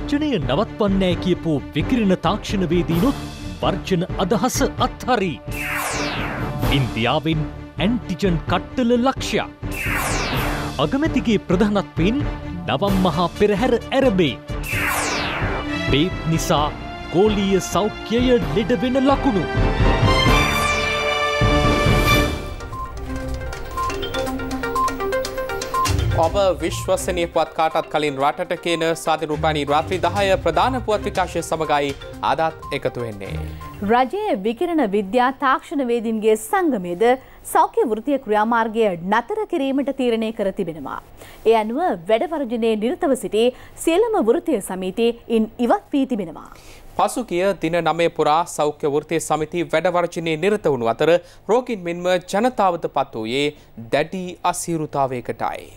වර්ජනය නවත්වන්නෑ කියපු විකිරණ තාක්ෂණවේදීනුත් වර්ජන අදහස අත්හරි. ඉන්දියාවෙන් ඇන්ටිජන් කට්ටල ලක්ෂයක්. අගමැතිගේ ප්‍රධානත්වෙන් නවම් මහා පෙරහැර ඇරබේ. බේත් නිසා කෝලීය සෞඛ්‍යය ලෙඩවෙන ලකුණු. ඔබ විශ්වසනය පුවත්කාටත් කලින් රටට කියන සාධරූපානී රාත්‍රී දහය ප්‍රධාන පුවත්විකාශය සමඟයි අදත් එකතු වෙන්නේ. රජයේ විකිරණ විද්‍යා තාක්ෂණවේදින්ගේ සංගමේද සෞඛ්‍ය වෘතිය ක්‍රියාමාර්ගය නතර කිරීමට තීරණය කර තිබෙනවා. ඒ අනුව වැඩවර්ජනය නිරතව සිටි සියලම වෘතිය සමීති ඉන් ඉවත් වී තිබෙනවා. පසුගිය දින නමේ පුරා සෞඛ්‍ය වෘතිය සමිති වැඩවර්ජනය නිරත වුණු අතර රෝගින් මෙන්ම ජනතාවත පත් වූයේ දැඩි අසීරුතාවයකටයි.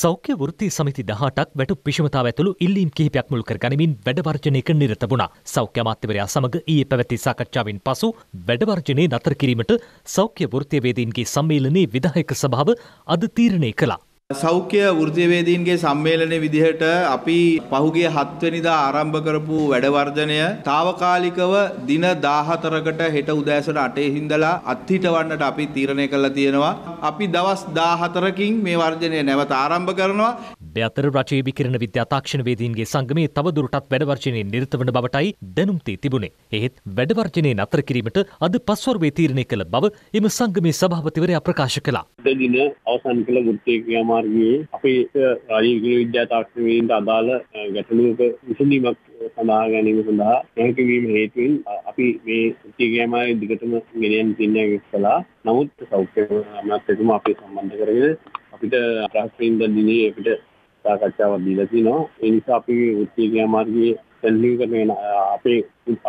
සෞඛ්‍ය වෘත්ති සමිති දහටක් වැටු පිෂමතාව ඇතුළු ඉල්ලීම් කිහිපයක් මුල් කර ගනිමින් වැඩවර්ජනයක නිරත වුණා. සෞඛ්‍ය අමාත්‍යවරයා සමග ඊයේ පැවැති සාකච්ඡාවෙන් පසු වැඩවර්ජනය නතර කිරීමට සෞඛ්‍ය වෘත්තිවේදීන්ගේ සම්මේලනයේ විධායක සභාව අද තීරණය කළා. සෞඛ්‍ය වෘතියවේදීන්ගේ සම්මේලනය විදිහට අපි පහුගේ හත්වනිදා ආරම්භ කරපු වැඩවර්ධනය తాවකාලිකව දින 14කට හෙට උදෑසන 8 හිඳලා අත්හිටවන්නට අපි තීරණය කළා තියෙනවා. අපි දවස් 14කින් මේ වර්ජනය නැවත ආරම්භ කරනවා. ඒ අතර රජයේ විකිරණ විද්‍යා තාක්ෂණවේදීන්ගේ සංගමයේ තවදුරටත් වැඩවර්ජනයේ නිරත වන බවටයි දැනුම් දී තිබුණේ. එහෙත් වැඩවර්ජනය නතර කිරීමට අද පස්වර්වේ තීරණය කළ බව එම සංගමයේ සභාපතිවරයා ප්‍රකාශ කළා. දින අවසන් කළ වෘත්තීය ක්‍රියාමාර්ගයේ අපේ රජයේ විකිරණ විද්‍යා තාක්ෂණවේදීන්ට අදාළ ගැටලුවක විසඳීමක් සඳහා ගැනීම සඳහා නොහැකිවීම හේතුවෙන් අපි මේ ෘතිගෑමයි දිගටම ගෙනියන් තින්නයක් කළා. නමුත් සෞඛ්‍ය අමාත්‍යතුමා අපි සම්බන්ධ කරගෙන අපිට රාජ්‍යින්ද දිනේ අපිට සාකච්ඡාවක් දීලා තිනවා. ඒ නිසා අපි උත්සීගේ මාර්ගයේ සෙල්ලින් කරන වෙන අපේ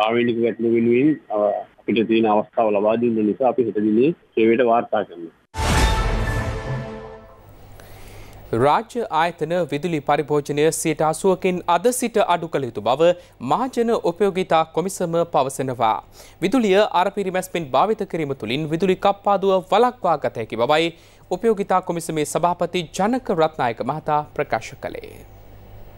ආවේනික ගැටලු වෙනුවෙන් අපිට තියෙන අවස්ථාව ලබා දෙන්න නිසා අපි හෙට දිනේ සේවයට වාර්තා කරනවා. රාජ්‍ය ආයතන විදුලි පරිභෝජනය සියට අසුවකින් අද සිට අඩු කළ යුතු බව මහජන උපයෝගිතා කොමිසම පවසනවා. විදුලිය අරපිරිමැස්පෙන් භාවිත කිරීම තුළින් විදුලි කප්පාදුව වලක්වා ගත හැකි බවයි උපයෝගිතා කොමිසමේ සභාපති ජනක රත්නායක මහතා ප්‍රකාශ කළේ.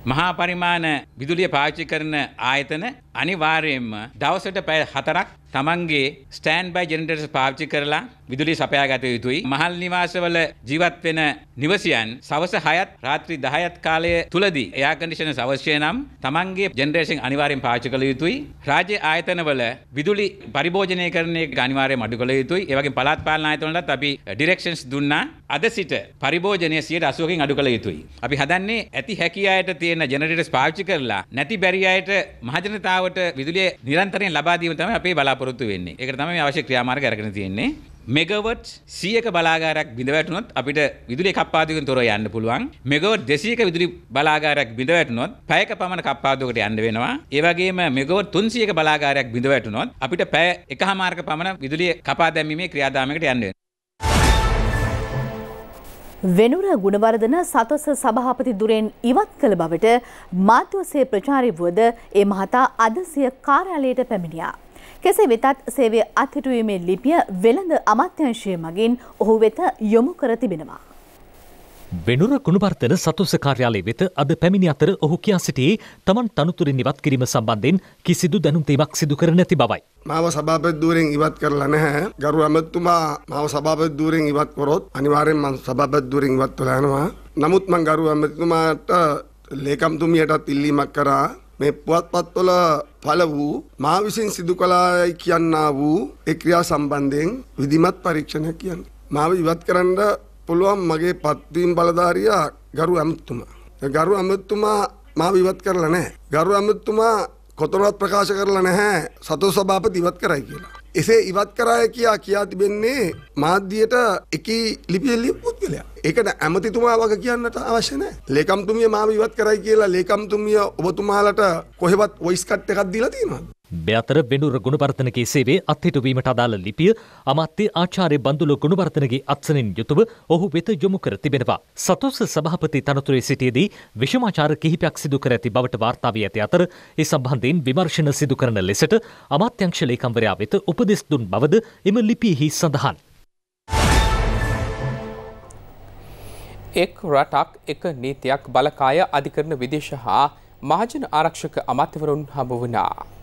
මහා පරිමාණ විදුලිය පාච්චි කරන ආයතන අනිවාර්යයෙන්ම දවසට පැය 4ක් තමන්ගේ ස්ටෑන්ඩ් බයි ජෙනරේටර්ස් පාවිච්චි කරලා විදුලිය සපයා ගත යුතුයි. මහල් නිවාසවල ජීවත් වෙන නිවසියන් සවස 6ත් රාත්‍රී 10ත් කාලය තුලදී එයා කන්ඩිෂනර්ස් අවශ්‍ය නම් තමන්ගේ ජෙනරේෂන් අනිවාර්යෙන් පාවිච්චි කළ යුතුයි. රාජ්‍ය ආයතනවල විදුලි පරිභෝජනය කරන එක අනිවාර්යයෙන් අඩු කළ යුතුයි. ඒ වගේම පළාත් පාලන ආයතනවලත් අපි ඩිරෙක්ෂන්ස් දුන්නා. අද සිට පරිභෝජනය 80%කින් අඩු කළ යුතුයි. අපි හදන්නේ ඇති හැකි අයට තියෙන ජෙනරේටර්ස් පාවිච්චි කරලා නැති බැරි අයට මහජනතාව ලංකාවට විදුලිය නිරන්තරයෙන් ලබා දීම තමයි අපේ බලාපොරොත්තු වෙන්නේ. ඒකට තමයි අවශ්‍ය ක්‍රියාමාර්ග අරගෙන තියෙන්නේ. මෙගවට් 100ක බලාගාරයක් බිඳ වැටුනොත් අපිට විදුලිය කප්පාදුවකින් තොරව යන්න පුළුවන්. මෙගවට් 200ක විදුලි බලාගාරයක් බිඳ වැටුනොත් පැයක පමණ කප්පාදුවකට යන්න වෙනවා. ඒ වගේම මෙගවට් 300ක බලාගාරයක් බිඳ වැටුනොත් අපිට පැය එකහමාරක පමණ විදුලිය කපා දැමීමේ ක්‍රියාදාමයකට යන්න වෙනවා. වෙනුර ගුණවර්ධන සතොස සභාපති දුරෙන් ඉවත් කළ බවට මාධ්‍යෝසේ ප්‍රචාරය වුවද ඒ මහතා අද සිය කාර්යාලයට පැමිණියා. කෙසේ වෙතත් සේවය අත්හිටුවීමේ ලිපිය වෙළඳ අමාත්‍යංශය මගින් ඔහු වෙත යොමු කර තිබෙනවා. වෙනුර කුණුපර්තන සතුස කාර්යාලය වෙත අද පැමිණි අතර ඔහු කියා සිටියේ තමන් තනතුරින් ඉවත් කිරීම සම්බන්ධයෙන් කිසිදු දැනුම්තීමක් සිදු කර නැති බවයි. මාව සභාපති ධූරයෙන් ඉවත් කරලා නැහැ. ගරු ඇමතුමා මාව සභාපති ධූරයෙන් ඉවත් කරොත් අනිවාර්යෙන් මම සභාපති ධූරයෙන් ඉවත් වෙලා යනවා. නමුත් මම ගරු ඇමතුමාට ලේකම්තුමියටත් ඉල්ලීමක් කරා මේ පුවත්පත්වල පළ වූ මා විසින් සිදු කළායි කියන්නා වූ ඒ ක්‍රියා සම්බන්ධයෙන් විධිමත් පරීක්ෂණයක් කියන්නේ. මාව ඉවත් කරන්න පුළුවන් මගේ පත්වීම් බලධාරියා ගරු ඇමතුමා. ගරු ඇමතුමා මා විවත් කරලා නැහැ. ගරු ඇමතුමා කොතරවත් ප්‍රකාශ කරලා නැහැ සතෝ සභාපති ඉවත් කරයි කියලා. එසේ ඉවත් කරාය කියා කියා තිබෙන්නේ මාධ්‍යයට එකී ලිපිය ලියපු පුද්ගලයා. ඒකට ඇමතිතුමා වගේ කියන්නට අවශ්‍ය නැහැ. ලේකම්තුමිය මාව ඉවත් කරයි කියලා ලේකම්තුමිය ඔබතුමාලට කොහෙවත් වොයිස් කට් එකක් දීලා තියෙනවද? බෑතර වෙනුර ගුණවර්ධනගේ සේවේ අත්හිටුවීමට අදාළ ලිපිය අමාත්‍ය ආචාර්ය බන්දුල ගුණවර්ධනගේ අත්සනින් යුතුව ඔහු වෙත යොමු කර තිබෙනවා. සතොස් සභාපති තනතුරේ සිටියේදී විෂමාචාර කිහිපයක් සිදු කර ඇති බවට වාර්තා වී ඇති අතර ඒ සම්බන්ධයෙන් විමර්ශන සිදු කරන ලෙසට අමාත්‍යංශ ලේකම්වරයා වෙත උපදෙස් දුන් බවද එම ලිපියෙහි සඳහන්. එක් රටක් එක නීතියක් බලකාය අධිකරණ විදේශ හා මහජන ආරක්ෂක අමාත්‍යවරුන් හමුවනා.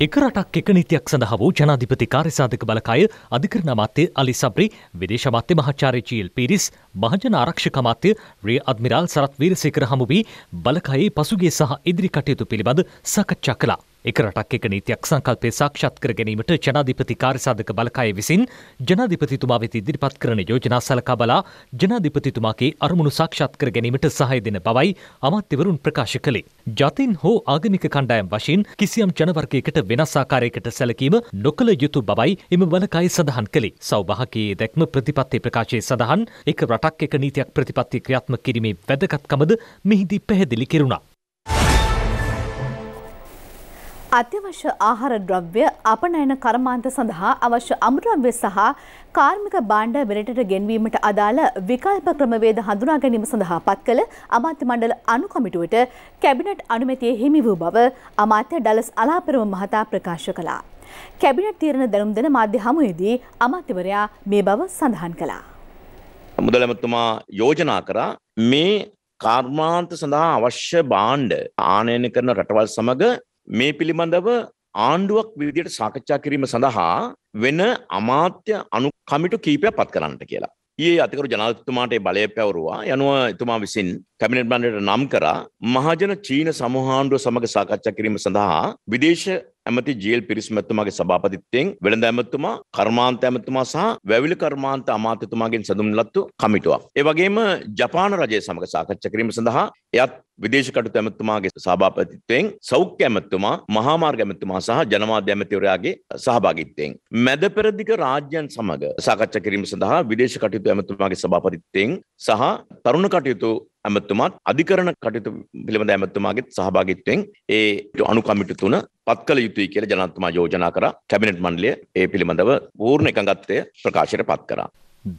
එක රටක් එක නීතියක් සඳහා වූ ජනාධිපති කාර්යසාධක බලකාය අධිකරණ අමාත්‍ය අලි සබ්‍රි විදේශ අමාත්‍ය මහාචාර්ය ජීල් පිරිස් මහජන ආරක්ෂක අමාත්‍ය රේ අද්මිරාල් සරත් වීරසේකර හමු වී බලකයේ පසුගිය සහ ඉදිරි කටයුතු පිළිබඳ සාකච්ඡා කළා. එක රටක් එක නීතියක් සංකල්පය සාක්ෂාත් කර ගැනීමට ජනාධිපති කාර්යසාධක බලකාය විසින් ජනාධිපතිතුමා වෙත ඉදිරිපත් කරන යෝජනා සලකා බලා ජනාධිපතිතුමාගේ අරමුණු සාක්ෂාත් කර ගැනීමට සහය දෙන බවයි අමාත්‍යවරුන් ප්‍රකාශ කළේ. ජතින් හෝ ආගමික කණ්ඩායම් වශයෙන් කිසියම් ජනවර්ගයකට වෙනස් ආකාරයකට සැලකීම නොකළ යුතු බවයි එම බලකාය සඳහන් කළේ. සෞභාගයේ දැක්ම ප්‍රතිපත්ති ප්‍රකාශයේ සඳහන් එක රට රටක් එක නීතියක් ප්‍රතිපත්ති ක්‍රියාත්මක කිරීමේ වැදගත්කමද මෙහිදී පැහැදිලි කෙරුණා. අත්‍යවශ්‍ය ආහාර ද්‍රව්‍ය අපනයන කර්මාන්ත සඳහා අවශ්‍ය අමුද්‍රව්‍ය සහ කාර්මික භාණ්ඩ මෙරටට ගෙන්වීමට අදාළ විකල්ප ක්‍රමවේද හඳුනා ගැනීම සඳහා පත් කළ අමාත්‍ය මණ්ඩල අනුකමිටුවට කැබිනට් අනුමැතිය හිමි වූ බව අමාත්‍ය ඩලස් අලාපරම මහතා ප්‍රකාශ කළා. කැබිනට් තීරණ දැනුම් දෙන මාධ්‍ය හමුවේදී අමාත්‍යවරයා මේ බව සඳහන් කළා. මුදලැමතුමා යෝජනා කරා මේ කර්මාන්ත සඳහා අවශ්‍ය බාණ්ඩ ආනයන කරන රටවල් සමග මේ පිළිබඳව ආණ්ඩුවක් විදියට සාකච්ඡා කිරීම සඳහා වෙන අමාත්‍ය අනු කමිටු කීපයක් පත් කරන්නට කියලා. ඒ අතිකරු ජනාතතුමාට බලය පැවරුවා යනුව එතුමා විසින් කැමිනට බන්ඩට නම් කරා මහජන චීන සමහාණ්ඩුව සමඟ සාකච්ඡා කිරීම සඳහා විදේශ ඇමති ජේල් පිරිස්මැතුමාගේ සභාපතිත්වයෙන් වෙළඳ ඇමතුමා කර්මාන්ත ඇමතුමා සහ වැවිලි කර්මාන්ත අමාත්‍යතුමාගෙන් සඳුන්ලත්තු කමිටුවක්. ඒ වගේම ජපාන රජය සමග සාකච්ඡා කිරීම සඳහා එයත් විදේශකටු ඇමතුමාගේ සභාපතිත්වයෙන් සෞඛ්‍ය ඇමතුමා මහාමාර්ග ඇමතුමා සහ ජනමාධ්‍ය ඇමතිවරයාගේ සහභාගිත්වයෙන් මැද පෙරදිග රාජ්‍යයන් සමග සාකච්ඡා කිරීම සඳහා විදේශ කටයුතු ඇමතුමාගේ සභාපතිත්වයෙන් සහ තරුණ කටයුතු ඇමතුමාත් අධිකරණ කටයුතු පිළිබඳ ඇමතුමාගේ සහභාගිත්වයෙන් ඒ අණු කමිටු තුන පත් කළ යුතුයි කියලා ජනාධිපතිතුමා යෝජනා කරා කැබිනට් මණ්ඩලය ඒ පිළිබඳව පූර්ණ එකඟත්වය ප්‍රකාශයට පත් කරා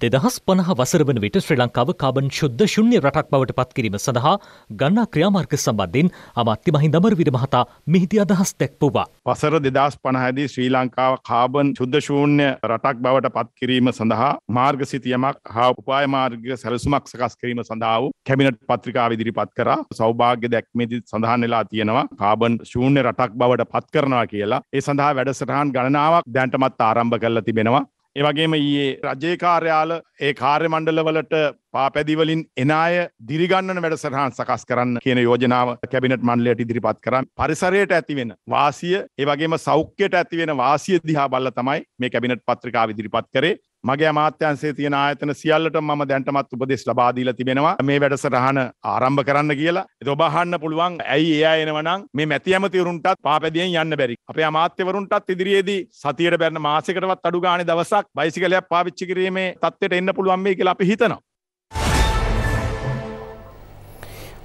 දෙදහස් පනහ වසර වන විට ශ්‍රී ලංකාව කාබන් ශුද්ධ ශුන්‍ය රටක් බවට පත්කිරීම සඳහා ගන්නා ක්‍රියාමාර්ග සම්බන්ධින් අමාත්‍ය මහින්දමර විරමහතා මිහිති අදහස් දැක්පුවා. වසර දෙදස් පනහදී ශ්‍රී ලංකාව කාබන් ශුද්ධ ශූන්‍ය රටක් බවට පත්කිරීම සඳහා මාර්ග සිතියමක් හා උපාය මාර්ග සැලසුමක් සකස් කිරීම සඳහා වූ කැබිනට් පත්‍රිකාව ඉදිරිපත් කරා සෞභාග්‍ය දැක්මේදී සඳහන් වෙලා තියෙනවා කාබන් ශූන්‍ය රටක් බවට පත් කරනවා කියලා. ඒ සඳහා වැඩසටහන් ගණනාවක් දැන්ටමත් ආරම්භ කරලා තිබෙනවා. ඒවගේම ඒ රජයේ කාර්යාල ඒ කාර්ය මණ්ඩලවලට පාපැදිවලින් එන අය දිරිගන්නන වැඩසටහන් සකස් කරන්න කියන යෝජනාව කැබිනට මණ්ඩලයට ඉදිරිපත් කරන්න පරිසරයට ඇතිවෙන වාසිය ඒවගේම සෞඛ්‍යයට ඇතිවෙන වාසිය දිහා බල්ල තමයි මේ කැබිනට පත්‍රිකා ඉදිරිපත් කරේ මගේ අමාත්‍යන්සේ තියෙන ආයතන සියල්ලට මම දැන්ටමත් උපදෙස් ලබා දීලා තිබෙනවා මේ වැඩසටහන ආරම්භ කරන්න කියලා. ඒක ඔබ අහන්න පුළුවන් ඇයි එයා එනවනම් මේ මැති ඇමතිවරුන්ටත් පාපැදියෙන් යන්න බැරි. අපේ අමාත්‍යවරුන්ටත් ඉදිරියේදී සතියට බැන්න මාසයකටවත් අඩු ගානේ දවසක් බයිසිකලයක් පාවිච්චි කිරීමේ තත්ත්වයට එන්න පුළුවන් මේ කියලා අපි හිතනවා.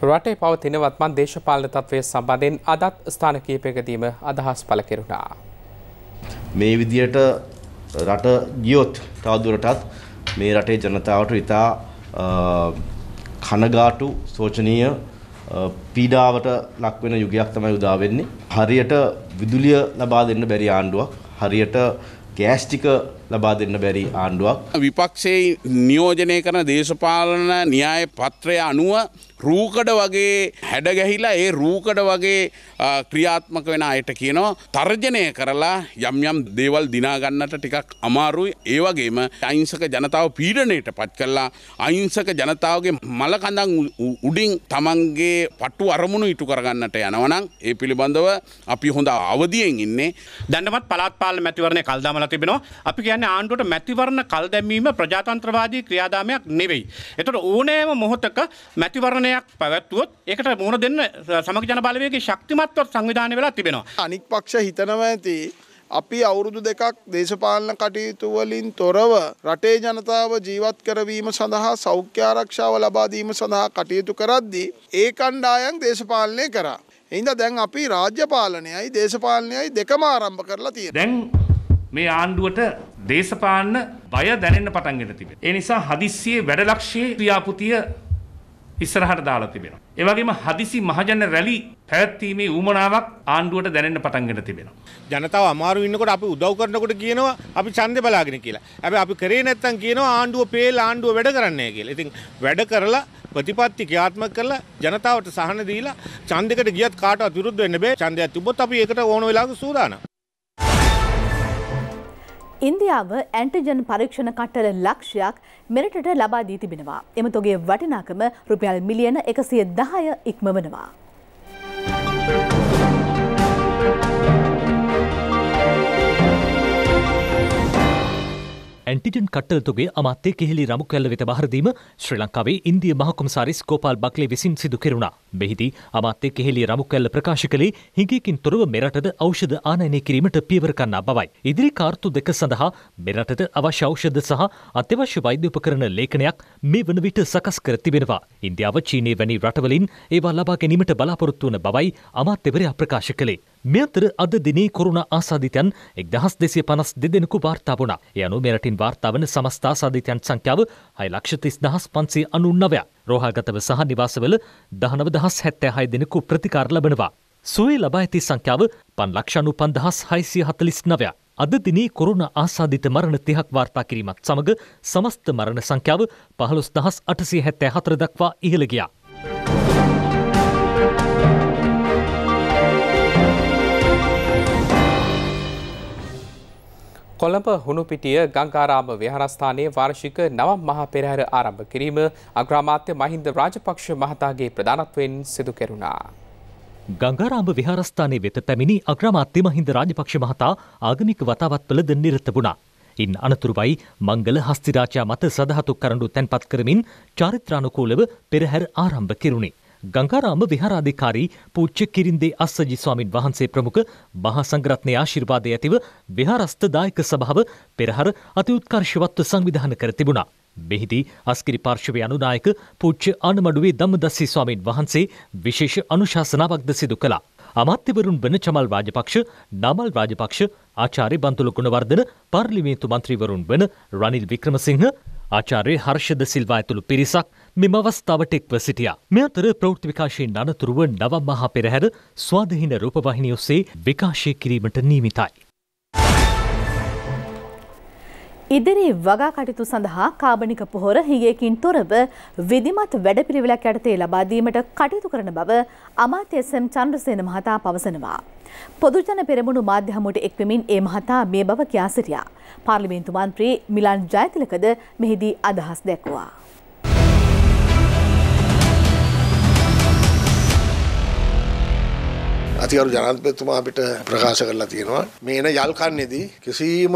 රටේ පවතින වත්මන් දේශපාලන තත්ත්වය සම්බන්ධයෙන් අදත් ස්ථාන කීපයකදීම අදහස් පළ කෙරුණා. මේ විදියට රට ගියොත් තවදුරටත් මේ රටේ ජනතාවට ඉතා කනගාටු සෝචනීය පීඩාවට ලක්වෙන යුගයක් තමයි උදා වෙන්නේ. හරියට විදුලිය ලබා දෙන්න බැරි ආණ්ඩුවක්, හරියට ගෑස් ටික ලබා දෙන්න බැරි ආණ්ඩුවක්. විපක්ෂයේ නියෝජනය කරන දේශපාලන න්‍යාය පත්‍රය අනුව රූකඩ වගේ හැඩගැහිලා ඒ රූකඩ වගේ ක්‍රියාත්මක වෙන අයට කියනවා තර්ජනය කරලා යම් යම් දේවල් දිනාගන්නට ටිකක් අමාරුයි ඒ වගේම අයිංසක ජනතාව පීඩනයට පත් කරලා අයිංසක ජනතාවගේ මලකඳන් උඩින් තමන්ගේ පට්ටු අරමුණු ඉටු කරගන්නට යනවනම් ඒ පිළිබඳව අපි හොඳ අවදියෙන් ඉන්නේ දන්නමත් පලාත් පාල මැතිවරණය කල්දාමලා තිබෙනවා අපි කියන්නේ කියන්නේ ආණ්ඩුවට මැතිවරණ කල් දැමීම ප්‍රජාතන්ත්‍රවාදී ක්‍රියාදාමයක් නෙවෙයි. එතකොට ඕනෑම මොහොතක මැතිවරණයක් පැවැත්වුවොත් ඒකට මුහුණ දෙන්න සමග ජන බලවේගයේ ශක්තිමත්ව සංවිධානය වෙලා තිබෙනවා. අනික් පක්ෂ හිතනවා ඇති අපි අවුරුදු දෙකක් දේශපාලන කටයුතු වලින් තොරව රටේ ජනතාව ජීවත් කරවීම සඳහා සෞඛ්‍ය ආරක්ෂාව ලබා දීම සඳහා කටයුතු කරද්දී ඒ කණ්ඩායම් දේශපාලනය කරා. එහෙනම් දැන් අපි රාජ්‍ය පාලනයයි දේශපාලනයයි දෙකම ආරම්භ කරලා තියෙනවා. දැන් මේ ආණ්ඩුවට දේශපාලන බය දැනෙන්න පටන් ගෙන තිබෙනවා. ඒ නිසා හදිස්සියේ වැඩලක්ෂයේ ක්‍රියාපතිය ඉස්සරහට දාලා තිබෙනවා. ඒ වගේම හදිසි මහජන රැලි පැවැත්වීමේ ඌමනාවක් ආණ්ඩුවට දැනෙන්න පටන් ගෙන තිබෙනවා. ජනතාව අමාරු ඉන්නකොට අපි උදව් කරනකොට කියනවා අපි ඡන්දේ බලාගෙන කියලා. හැබැයි අපි කරේ නැත්තම් කියනවා ආණ්ඩුව පේල ආණ්ඩුව වැඩ කරන්නේ කියලා. ඉතින් වැඩ කරලා ප්‍රතිපත්ති ක්‍රියාත්මක කරලා ජනතාවට සහන දීලා ඡන්දයකට ගියත් කාටවත් විරුද්ධ වෙන්න බෑ. ඡන්දයක් තිබ්බොත් අපි ඒකට ඕන වෙලාවක සූදානම්. ඉන්දියාව ඇන්ටිජන් පරීක්ෂණ කට්ටල ලක්ෂයක් මෙරටට ලබා දී තිබෙනවා. එම තොගේ වටිනාකම රුපියල් මිලියන එකසිය දහය ඉක්මවනවා. ඇන්ටිජන් කට්ටල්තුගේ අමාත්‍ය කෙහෙලි රමු කැල්ල වෙත බහරදීම ශ්‍රී ලංකාවේ ඉන්දිය මහකුම්සාරිස් ගෝපාල් බක්ලේ විසින් සිදු කෙරුණා. මෙහිදී අමාත්‍ය කෙහෙලි රමු කැල්ල ප්‍රකාශ කළේ හිඟයකින් තොරව මෙරටද ඖෂධ ආනයනය කිරීමට පියවර ගන්නා බවයි. ඉදිරි කාර්තු දෙක සඳහා මෙරටට අවශ්‍ය ඖෂධ සහ අත්‍යවශ්‍ය වෛද්‍ය උපකරණ ලේඛනයක් මේ වන විට සකස් කර තිබෙනවා. ඉන්දියාව චීනය වැනි රටවලින් ඒවා ලබා ගැනීමට බලාපොරොත්තු වන බවයි අමාත්‍යවරයා ප්‍රකාශ කළේ. මෙතර අද දිනේ කොරුණ ආසාධිතයන් එක්දහස් දෙසිය පනස් දෙදෙනෙකු වාර්තාාවන යනු මෙරටින් වාර්තාාවන සමස්ථා සාධිතයන් සංඛ්‍යාව හයි ලක්ෂතිස් දහස් පන්සේ අනුන්නවය රෝහාගතව සහ නිවාසවල දහනව දහස් හැත්තෑ හයි දෙනෙකු ප්‍රතිකාර ලබනවා. සුවේ ලබා ඇති සංඛ්‍යාව පන් ලක්ෂණු පන්දහස් හයිසිය හතලිස් නවය. අද දිනේ කොරුණ ආසාධිත මරණ තිහක් වාර්තා කිරීමත් සමඟ සමස්ත මරණ සංඛ්‍යාව පහළොස් දහස් අටසේ හැත්තෑ හතර දක්වා ඉහළගියා. කොළඹ හුණුපිටිය ගංගාරාම විහාරස්ථානයේ වාර්ෂික නව මහා පෙරහැර ආරම්භ කිරීම අග්‍රාමාත්‍ය මහින්ද රාජපක්ෂ මහතාගේ ප්‍රධානත්වයෙන් සිදු කෙරුණා. ගංගාරාම විහාරස්ථානයේ වෙත පැමිණි අග්‍රාමාත්‍ය මහින්ද රාජපක්ෂ මහතා ආගමික වතාවත්වලද නිරත වුණා. ඉන් අනතුරුවයි මංගල හස්තිරාජා මත සදහතු කරඬු තැන්පත් කරමින් චාරිත්‍රානුකූලව පෙරහැර ආරම්භ කෙරුණේ. ගංගාරාම විහාරාධිකාරී පූච්ච කිරින්දේ අස්සජි ස්වාමින් වහන්සේ ප්‍රමුඛ මහා සංඝරත්නයේ ආශිර්වාදය ඇතිව විහාරස්ථ දායක සභාව පෙරහර අතිඋත්කර්ෂවත්ව සංවිධානය කර තිබුණා. මෙහිදී අස්කිරි පාර්ශවයේ අනුනායක පූච්ච ආනමඩුවේ ධම්මදස්සී ස්වාමින් වහන්සේ විශේෂ අනුශාසනාවක්ද සිදු කළා. අමාත්‍යවරුන් වන චමල් රාජපක්ෂ, නමල් රාජපක්ෂ, ආචාර්ය බන්තුල ගුණවර්ධන, පාර්ලිමේන්තු මන්ත්‍රීවරුන් වන රනිල් වික්‍රමසිංහ, ආචාර්ය හර්ෂද සිල්වා ඇතුළු පිරිසක් මෙම අවස්ථාවට එක්ව සිටියා. මේ අතර ප්‍රවෘත්ති විකාශයෙන් අනතුරුව නවම් මහා පෙරහැර ස්වාධීන රූපවාහිනිය ඔස්සේ විකාශය කිරීමට නියමිතයි. ඉදිරි වගා කටයුතු සඳහා කාබනික පොහොර හිගයකින් තොරව විධිමත් වැඩපිළිවෙලක් යටතේ ලබා දීමට කටයුතු කරන බව අමාත්‍ය එස්.එම්. චන්ද්‍රසේන මහතා පවසනවා. පොදුජන පෙරමුණු මාධ්‍ය හමුවට එක්වෙමින් ඒ මහතා මේ බව කියා සිටියා. පාර්ලිමේන්තු මන්ත්‍රී මිලන් ජයතිලකද මෙහිදී අදහස් දැක්වුවා. අතිකරු ජනාධිපතිතුමා අපිට ප්‍රකාශ කරලා තියෙනවා මේ එන යල් කන්නේදී කිසිම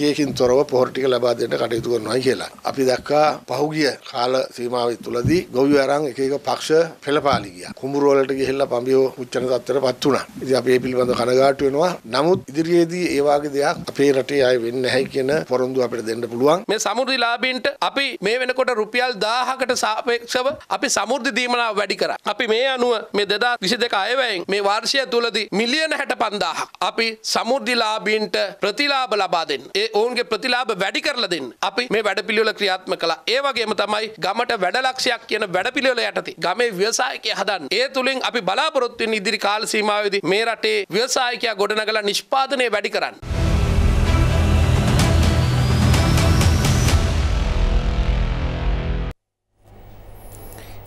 හේකින් තොරව පොහොර ටික ලබා දෙන්න කටයුතු කරනවා කියලා. අපි දැක්කා පහුගිය කාල සීමාව තුළදී ගොවියෝ අරන් එක එක පක්ෂ පෙළපාලි ගියා. කුඹුර වලට ගිහිල්ලා පඹියෝ උච්චන තත්ත්වයටපත් වුණා. ඉතින් අපි මේ පිළිබඳව කනගාටු වෙනවා. නමුත් ඉදිරියේදී ඒ වගේ දෙයක් අපේ රටේ ආයේ වෙන්නේ නැහැ කියන පොරොන්දු අපිට දෙන්න පුළුවන්. මේ සමෘද්ධි ලාභීන්ට අපි මේ වෙනකොට රුපියල් 1000කට සාපේක්ෂව අපි සමෘද්ධි දීමනාව වැඩි කරා. අපි මේ අනුව මේ 2022 අයවැයෙන් මේ වාර්ෂික වර්ෂය තුලදී මිලියන 65000ක් අපි සමෘද්ධිලාභීන්ට ප්‍රතිලාභ ලබා දෙන්න. ඒ ඔවුන්ගේ ප්‍රතිලාභ වැඩි කරලා දෙන්න. අපි මේ වැඩපිළිවෙල ක්‍රියාත්මක කළා. ඒ වගේම තමයි ගමට වැඩලක්ෂයක් කියන වැඩපිළිවෙල යටතේ ගමේ ව්‍යවසායකය හදන්න. ඒ තුලින් අපි බලාපොරොත්තු වෙන ඉදිරි කාල සීමාවේදී මේ රටේ ව්‍යවසායකයා ගොඩනගලා නිෂ්පාදනය වැඩි කරන්න.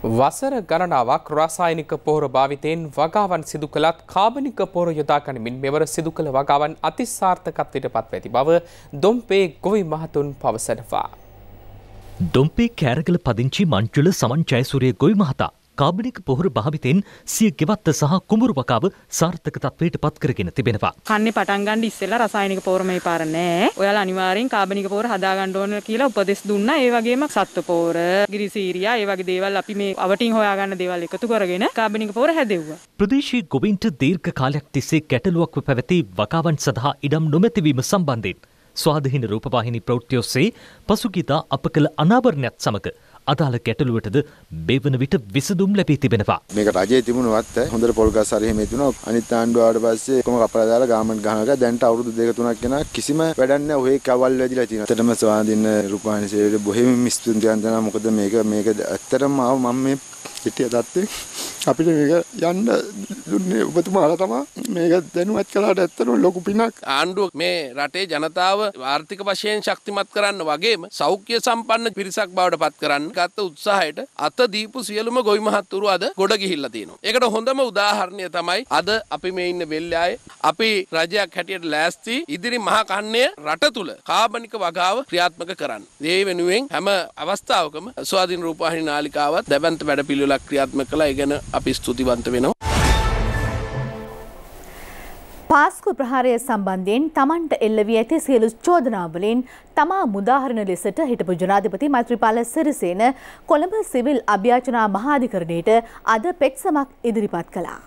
වසර ගණනාවක් රාසායනික පොහොර භාවිතයෙන් වගාවන් සිදු කළත් කාබනික පොහොර යොදා ගනිමින් මෙවර සිදු කළ වගාවන් අතිසාර්ථකත්වයට පත්ව ඇති බව දොම්පේ ගොවි මහතුන් පවසනවා. දොම්පේ කෑරගල පදිංචි මංචුල සමන් ජයසූරිය ගොවි මහතා කාබනික පොහොර භාවිතෙන් සිය ගෙවත්ත සහ කුඹුරුවකාව සාර්ථක තත්වයට පත් කරගෙන තිබෙනවා. කන්නේ පටන් ගන්න ඉස්සෙල්ලා රසායනික පොහොර මේ පාර නෑ. ඔයාලා අනිවාර්යෙන් කාබනික පොහොර හදා ගන්න ඕන කියලා උපදෙස් දුන්නා. ඒ වගේම සත්ව පොහොර, ගිරිසීරියා, ඒ වගේ දේවල් අපි මේ අවටින් හොයා ගන්න දේවල් එකතු කරගෙන කාබනික පොහොර හැදෙව්වා. ප්‍රදේශීය ගොවීන්ට දීර්ඝ කාලයක් තිස්සේ ගැටලුවක්ව පැවති වකාවන් සඳහා ඉඩම් නොමැතිවීම සම්බන්ධයෙන් ස්වාධහින රූපවාහිනි ප්‍රෞෘත්තියොස්සේ පසුගිතා අප කළ අනාවරණයක් සමඟ අදාළ ගැටලුවටද බෙවන විට විසඳුම් ලැබී තිබෙනවා. මේක රජයේ තිබුණු වත්ත හොඳට පොල් ගස් හරි එහෙම තිබුණා. අනිත් ආණ්ඩුව ආවට පස්සේ කොම කපලා දාලා ගාමන්ට් ගහනවා. දැන්ට අවුරුදු දෙක තුනක් යනවා කිසිම වැඩක් නැහැ. ඔහේ කවල් වැදිලා තියෙනවා. ඇත්තටම ස්වාධීන රූපවාහිනී සේවයට බොහොම මිස්තුන් දයන් දෙනවා. මොකද මේක මේක ඇත්තටම ආව මම මේ හිටිය තත්ත්වේ අපිට මේක යන්න දුන්නේ ඔබතුමාලා තමයි මේක දැනුවත් කළාට ඇත්තටම ලොකු පිනක් ආණ්ඩුව මේ රටේ ජනතාව ආර්ථික වශයෙන් ශක්තිමත් කරන්න වගේම සෞඛ්‍ය සම්පන්න පිරිසක් බවට පත් කරන්න ගත්ත උත්සාහයට අත දීපු සියලුම ගොවි මහත්තුරු අද ගොඩ ගිහිල්ලා තියෙනවා. ඒකට හොඳම උදාහරණය තමයි අද අපි මේ ඉන්න වෙල්ලායේ අපි රජයක් හැටියට ලෑස්ති ඉදිරි මහ කන්නය රට තුල කාබනික වගාව ක්‍රියාත්මක කරන්න. ඒ වෙනුවෙන් හැම අවස්ථාවකම ස්වාධීන රූපවාහිනී නාලිකාවත් දැවැන්ත වැඩපිළිවෙලක් ක්‍රියාත්මක කළා. ඒ අපි ස්තුතිවන්ත වෙනවා. පාස්කු ප්‍රහාරය සම්බන්ධයෙන් තමන්ට එල්ලවී ඇති සියලු චෝදනාවලින් තමා මුදාහරණ ලෙසට හිටපු ජනාධිපති මෛත්‍රීපාල සිරිසේන කොළඹ සිවිල් අභ්‍යාචනා මහාධිකරණයට අද පෙක්සමක් ඉදිරිපත් කළා.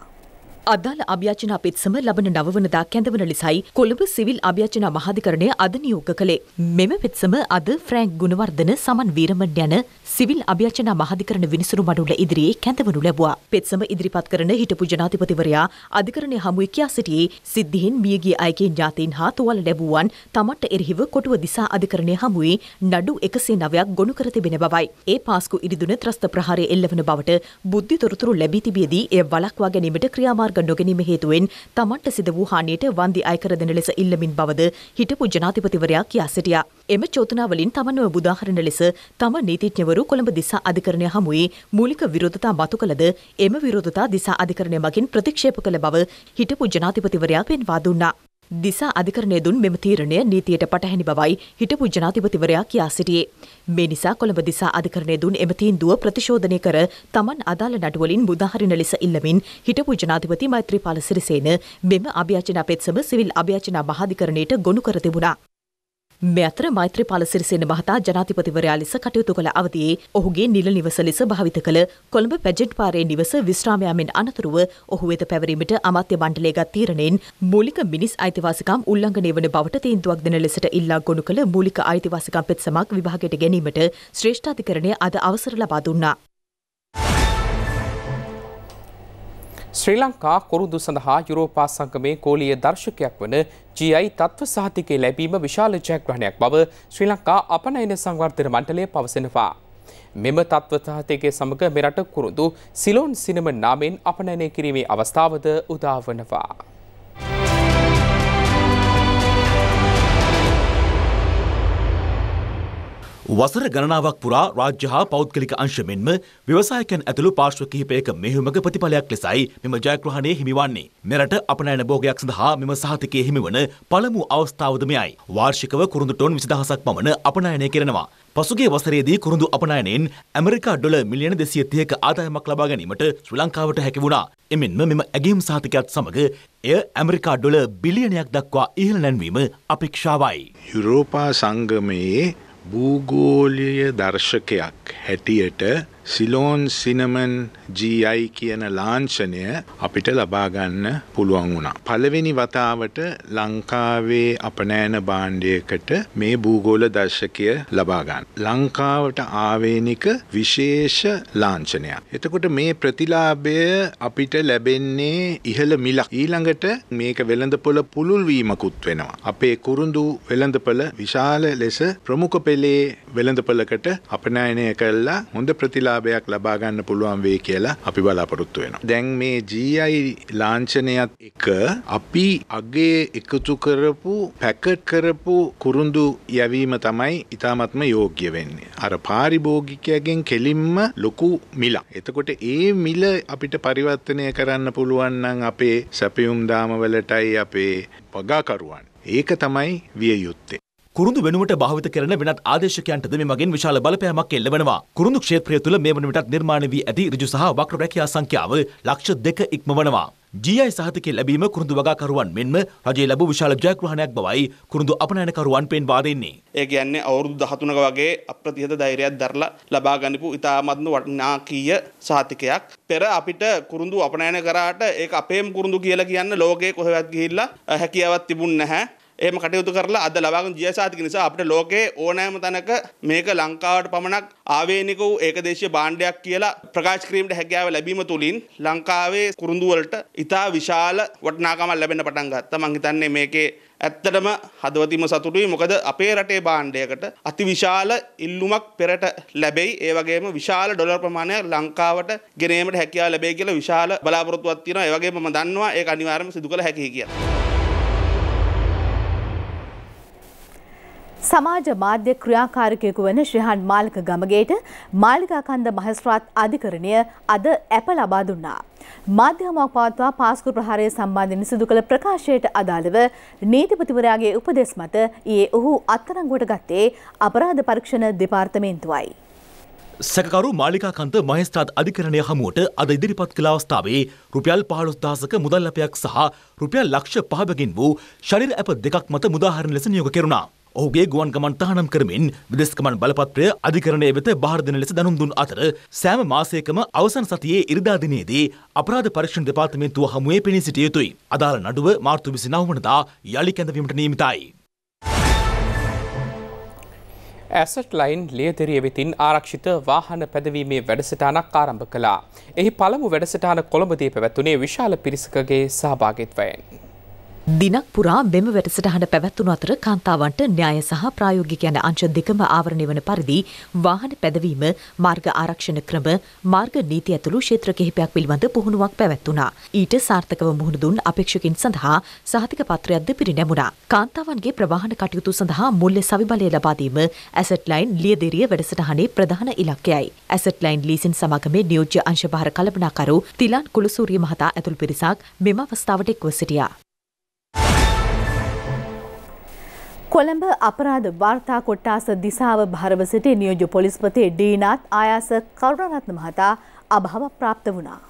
අදාළ අභ්‍යාචන අපිත්සම ලබන නවවනදා කැඳවන ලෙසයි කොළඹ සිවිල් අභ්‍යාචන මහාධිකරණය අද නියෝග කළේ. මෙම පෙත්සම අද ෆ්‍රෑන්ක් ගුණවර්ධන සමන් වීරමන් යන සිවිල් අභ්‍යාචන මහාධිකරණ විනිසුරු මඩුල්ල ඉදිරියේ කැඳවනු ලැබුවා. පෙත්සම ඉදිරිපත් කරන හිටපු ජනාධිපතිවරයා අධිකරණය හමුවේ කියා සිටියේ සිද්ධීන් මියගිය අයගේ ඥාතීන් හා තුවාල ලැබුවන් තමන්ට එරෙහිව කොටුව දිසා අධිකරණය හමුවේ නඩු එකසේ නවයක් ගොනු කර තිබෙන බවයි. ඒ පාස්කු ඉරිදුන ත්‍රස්ත ප්‍රහාරය එල්ලවන බවට බුද්ධි තොරතුරු ලැබී තිබියදී එය වළක්වා ගැනීමට ක්‍රියාමාර්ග වර්ග නොගැනීම හේතුවෙන් තමන්ට සිද වූ හානියට වන්දි අයකර දෙන ලෙස ඉල්ලමින් බවද හිටපු ජනාධිපතිවරයා කියා සිටියා. එම චෝදනාවලින් තමන්ව බුදාහරණ ලෙස තම නීතිඥවරු කොළඹ දිසා අධිකරණය හමුවේ මූලික විරෝධතා මතු කළද එම විරෝධතා දිසා අධිකරණය මගින් ප්‍රතික්ෂේප කළ බව හිටපු ජනාධිපතිවරයා පෙන්වා දුන්නා. දිසා අධිකරණය දුන් මෙම තීරණය නීතියට පටහැනි බවයි හිටපු ජනාධිපතිවරයා කියා සිටියේ. මේ නිසා කොළඹ දිසා අධිකරණය දුන් එම තීන්දුව ප්‍රතිශෝධනය කර තමන් අදාළ නඩුවලින් මුදාහරින ලෙස ඉල්ලමින් හිටපු ජනාධිපති මෛත්‍රීපාල සිරිසේන මෙම අභ්‍යාචන අපේත්සම සිවිල් අභ්‍යාචන මහාධිකරණයට ගොනු කර තිබුණා. මේ අතර මෛත්‍රී පාලසිරිසේන මහතා ජනාධිපතිවරයා ලෙස කටයුතු කළ අවධියේ ඔහුගේ නිල නිවස ලෙස භාවිත කළ කොළඹ පැජට් පාරේ නිවස විශ්‍රාමයාමෙන් අනතුරුව ඔහු වෙත පැවරීමට අමාත්‍ය මණ්ඩලය ගත් තීරණයෙන් මූලික මිනිස් අයිතිවාසිකම් උල්ලංඝනය වන බවට තීන්දුවක් දෙන ලෙසට ඉල්ලා ගොනු කළ මූලික අයිතිවාසිකම් පෙත්සමක් විභාගයට ගැනීමට ශ්‍රේෂ්ඨාධිකරණය අද අවසර ලබා දුන්නා. ශ්‍රී ලංකා කොරුදු සඳහා යුරෝපා සංගමේ කෝලීය දර්ශකයක් වන GI තත්ත්ව සහතිකය ලැබීම විශාල ජයග්‍රහණයක් බව ශ්‍රී ලංකා අපනයන සංවර්ධන මණ්ඩලය පවසනවා. මෙම තත්ත්ව සහතිකය සමග මෙරට කුරුදු සිලෝන් සිනම නාමෙන් අපනයනය කිරීමේ අවස්ථාවද උදාවනවා. වසර ගණනාවක් පුරා රාජ්‍ය හා පෞද්ගලික අංශ මෙන්ම ව්‍යවසායකයන් ඇතුළු පාර්ශ්ව කිහිපයක මෙහෙයුමක ප්‍රතිඵලයක් ලෙසයි මෙම ජයග්‍රහණය හිමිවන්නේ. මෙරට අපනයන භෝගයක් සඳහා මෙම සහතිකයේ හිමිවන පළමු අවස්ථාවද මෙයයි. වාර්ෂිකව කුරුඳු ටොන් 20000ක් පමණ අපනයනය කරනවා. පසුගිය වසරේදී කුරුඳු අපනයනයෙන් ඇමරිකා ඩොලර් මිලියන 230ක ආදායමක් ලබා ගැනීමට ශ්‍රී ලංකාවට හැකි වුණා. එමෙන්ම මෙම ඇගීම් සහතිකයත් සමග එය ඇමරිකා ඩොලර් බිලියනයක් දක්වා ඉහළ නැන්වීම අපේක්ෂාවයි. යුරෝපා සංගමයේ භූගෝලීය දර්ශකයක් හැටියට සිලෝන් සිනමන් GI කියන ලාංඡනය අපිට ලබා ගන්න පුළුවන් වුණා. පළවෙනි වතාවට ලංකාවේ අපනෑන භාණ්ඩයකට මේ භූගෝල දර්ශකය ලබා ගන්න. ලංකාවට ආවේනික විශේෂ ලාංඡනයක්. එතකොට මේ ප්‍රතිලාභය අපිට ලැබෙන්නේ ඉහළ මිලක්. ඊළඟට මේක වෙළඳපොළ පුළුල් වීමකුත් වෙනවා. අපේ කුරුඳු වෙළඳපොළ විශාල ලෙස ප්‍රමුඛ පෙළේ වෙළඳපොළකට අපනෑනය කළා හොඳ ප්‍රතිලාභ ලාභයක් ලබා ගන්න පුළුවන් වේ කියලා අපි බලාපොරොත්තු වෙනවා. දැන් මේ GI ලාංඡනයත් එක අපි අගේ එකතු කරපු පැකට් කරපු කුරුඳු යැවීම තමයි ඉතාමත්ම යෝග්‍ය වෙන්නේ. අර පාරිභෝගිකයගෙන් කෙලින්ම ලොකු මිලක්. එතකොට ඒ මිල අපිට පරිවර්තනය කරන්න පුළුවන් නම් අපේ සැපයුම් දාමවලටයි අපේ පගාකරුවන් ඒක තමයි විය යුත්තේ. කුරුදු වෙනුවට භාවිත කරන වෙනත් ආදේශකයන්ටද මේ මගින් විශාල බලපෑමක් එල්ල වෙනවා. කුරුදු ක්ෂේත්‍රය තුළ මේ වන විටත් නිර්මාණය වී ඇති ඍජු සහ වක්‍ර රැකියා සංඛ්‍යාව ලක්ෂ දෙක ඉක්මවනවා. ජීයි සහතිකය ලැබීම කුරුදු වගාකරුවන් මෙන්ම රජයේ ලැබූ විශාල ජයග්‍රහණයක් බවයි කුරුදු අපනයනකරුවන් පෙන්වා දෙන්නේ. ඒ කියන්නේ අවුරුදු 13ක වගේ අප්‍රතිහත ධෛර්යයක් දරලා ලබා ගනිපු ඉතාමත්ම වටිනාකීය සහතිකයක්. පෙර අපිට කුරුදු අපනයන කරාට ඒක අපේම කුරුදු කියලා කියන්න ලෝකයේ කොහෙවත් ගිහිල්ලා හැකියාවක් තිබුණ නැහැ. එම කටයුතු කරලා අද ලබාගත් ජීවසාතික නිසා අපිට ලෝකේ ඕනෑම තැනක මේක ලංකාවට පමණක් ආවේනික වූ ඒකදේශීය භාණ්ඩයක් කියලා ප්‍රකාශ කිරීමට හැකියාව ලැබීම තුලින් ලංකාවේ කුරුඳු වලට ඉතා විශාල වටිනාකමක් ලැබෙන්න පටන් ගත්තා. මං හිතන්නේ මේකේ ඇත්තටම හදවතිම සතුටුයි මොකද අපේ රටේ බාණ්ඩයකට අතිවිශාල ඉල්ලුමක් පෙරට ලැබෙයි ඒ වගේම විශාල ඩොලර් ප්‍රමාණයක් ලංකාවට ගෙනීමට හැකියාව ලැබෙයි කියලා විශාල බලාපොරොත්තුවක් තියෙනවා ඒ වගේම මම දන්නවා ඒක අනිවාර්යයෙන්ම සිදු කළ හැකියි කියලා සමාජ මාධ්‍ය ක්‍රියාකාරකයෙකු වන ශ්‍රහන් මාලික ගමගේට මාලිකාකන්ද මහස්ත්‍රාත් අධිකරණය අද ඇප ලබා දුන්නා. මාධ්‍යමක් පවත්වා පාස්කු ප්‍රහාරය සම්බන්ධයෙන් සිදු කළ ප්‍රකාශයට අදාළව නීතිපතිවරයාගේ උපදෙස් මත ඊයේ ඔහු අත්තරංගුවට ගත්තේ අපරාධ පරීක්ෂණ දෙපාර්තමේන්තුවයි. සැකරු මාලිකාකන්ත මහස්ත්‍රාත් අධිකරණය හමුවට අද ඉදිරිපත් කළ අවස්ථාවේ රුපියල් පහළොස් දහසක මුදල් අපයක් සහ රුපියල් ලක්ෂ පහබකින් වූ ශරීර ඇප දෙකක් මත මුදාහරණ ලෙස නියෝග කෙරුණා. ඔහුගේ ගුවන්ගමන් තහනම් කරමින් විදෙස්ගමන් බලපත්‍රය අධිකරණය වෙත භාරදන ලෙස දනුම් දුන් අතර සෑම මාසයකම අවසන් සතියේ ඉරිදා දිනේදී අපරාධ පරීක්ෂණ දෙපාර්තමේන්තුව හමුවේ පෙනී සිටිය යුතුයි. අදාළ නඩුව මාර්තු 29 වනදා යළි කැඳවීමට නියමිතයි. ඇසට් ලයින් ලියතෙරිය වෙතින් ආරක්ෂිත වාහන පැදවීමේ වැඩසටානක් ආරම්භ කළා. එහි පළමු වැඩසටාන කොළඹදී පැවැත්තුනේ විශාල පිරිසකගේ සහභාගිත්වයෙන්. දිනක් පුරා මෙම වැඩසටහන පැවැත්වුණු අතර කාන්තාවන්ට න්‍යාය සහ ප්‍රායෝගික යන අංශ දෙකම ආවරණය වන පරිදි වාහන පැදවීම මාර්ග ආරක්ෂණ ක්‍රම මාර්ග නීති ඇතුළු ක්ෂේත්‍ර කිහිපයක් පිළිබඳ පුහුණුවක් පැවැත්වුණා. ඊට සාර්ථකව මුහුණ දුන් අපේක්ෂකින් සඳහා සහතික පත්‍රයක්ද පිරිනැමුණා. කාන්තාවන්ගේ ප්‍රවාහන කටයුතු සඳහා මුල්‍ය සවිබලය ලබා දීම ඇසට් ලයින් ලියදෙරිය වැඩසටහනේ ප්‍රධාන ඉලක්කයයි. ඇසට් ලයින් ලීසින් සමාගමේ නියෝජ්‍ය අංශභාර කළමනාකරු තිලන් කුලසූරිය මහතා ඇතුළු පිරිසක් මෙම අවස්ථාවට එක්ව සිටියා. කොළඹ අපරාධ වාර්තා කොට්ටාස දිසාව භරව සිටි නියෝජ්‍ය පොලිස්පති ඩීනාත් ආයාස කරුණරත්න මහතා අභාව ප්‍රාප්ත වුණා.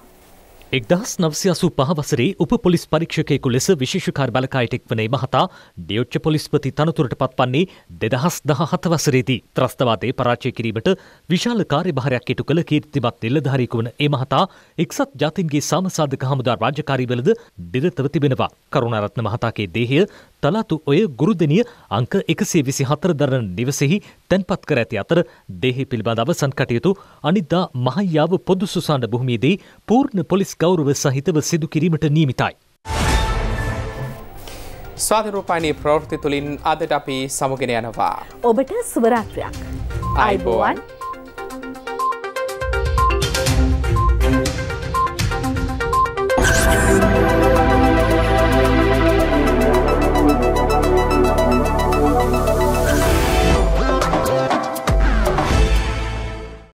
එක්දහස් නවසි අසු පහවසරේ උප පොලිස් පරීක්ෂකයෙකු ලෙස විශේෂකාර බලකායට එක්වනේ මහතා ඩියොච්ච පොලිස්පති තනතුරට පත්වන්නේ දෙදහස් දහ හතවසරේදී ත්‍රස්තවාදය පරාචය කිරීමට විශාල කාර්යභාරයක් ඉටු කළ කීර්තිමත් නිලධාරීකු වන ඒ මහතා එක්සත් ජාතින්ගේ සාමසාධක හමුදා රාජකාරීවලද නිරතව තිබෙනවා. කරුණාරත්න මහතාගේ දේහය තලාතු ඔය ගුරුදනිය අංක එකසේ විසි හතර දරන නිවසෙහි තැන්පත් කර ඇති අතර දෙහි පිළිබඳ අවසන් කටයුතු අනිදා මහයියාව පොදු සුසාන්න බොහමේදී පූර්ණ පොලිස් ගෞරව සහිතව සිදු කිරීමට නීමිතයි. ස්වාධරූපයිනී ප්‍රවෘති තුළින් අදට අපි සමුගෙන යනවා. ඔබට සුවරාත්‍රයක්. අයිබෝවන්.